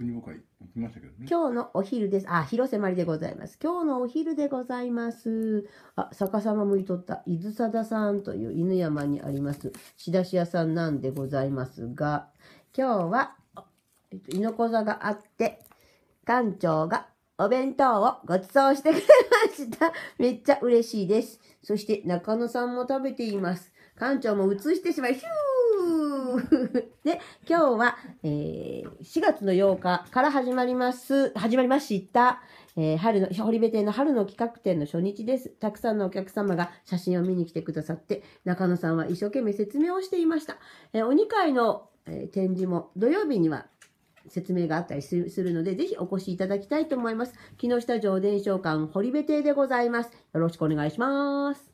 逆に僕は行きましたけどね。今日のお昼です。あ、広瀬まりでございます。今日のお昼でございます。あ、逆さま向いとった、伊豆貞さんという犬山にあります、仕出し屋さんなんでございますが、今日は、えっと、猪子座があって、館長がお弁当をご馳走してくれました。めっちゃ嬉しいです。そして中野さんも食べています。館長も移してしまい、ヒュー で、今日は、えー、4月の8日から始まります、始まりました、えー、春の、堀部店の春の企画展の初日です。たくさんのお客様が写真を見に来てくださって、中野さんは一生懸命説明をしていました。えー、お2階の、えー、展示も土曜日には説明があったりするので、ぜひお越しいただきたいと思います。木下城伝承館堀部邸でございます。よろしくお願いします。